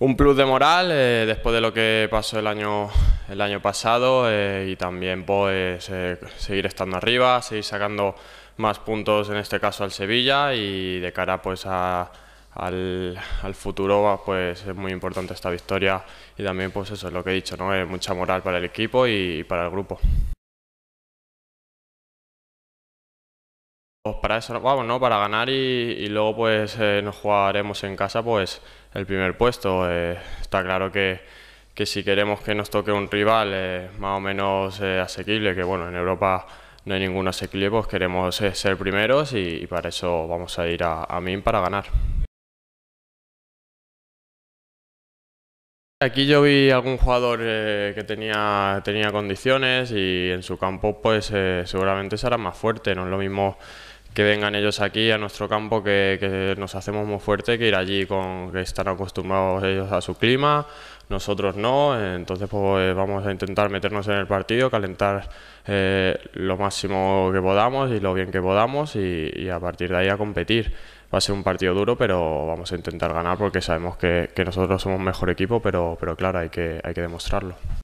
un plus de moral eh, después de lo que pasó el año, el año pasado eh, y también pues eh, seguir estando arriba, seguir sacando más puntos en este caso al Sevilla y de cara pues a, al, futuro pues es muy importante esta victoria y también pues eso es lo que he dicho, ¿no? mucha moral para el equipo y para el grupo. Pues para eso vamos, ¿no? Para ganar y, luego pues eh, nos jugaremos en casa pues el primer puesto. Eh, está claro que, que, si queremos que nos toque un rival eh, más o menos asequible, que bueno, en Europa no hay ningún asequible, pues queremos ser primeros y, para eso vamos a ir a, a para ganar. Aquí yo vi algún jugador que tenía, tenía condiciones y en su campo pues seguramente será más fuerte. No es lo mismo que vengan ellos aquí a nuestro campo, que, que nos hacemos muy fuerte, que ir allí con que están acostumbrados ellos a su clima, nosotros no, entonces pues vamos a intentar meternos en el partido, calentar eh, lo máximo que podamos y lo bien que podamos y, y, a partir de ahí a competir. Va a ser un partido duro, pero vamos a intentar ganar porque sabemos que, que nosotros somos mejor equipo, pero, pero claro, hay que, hay que demostrarlo.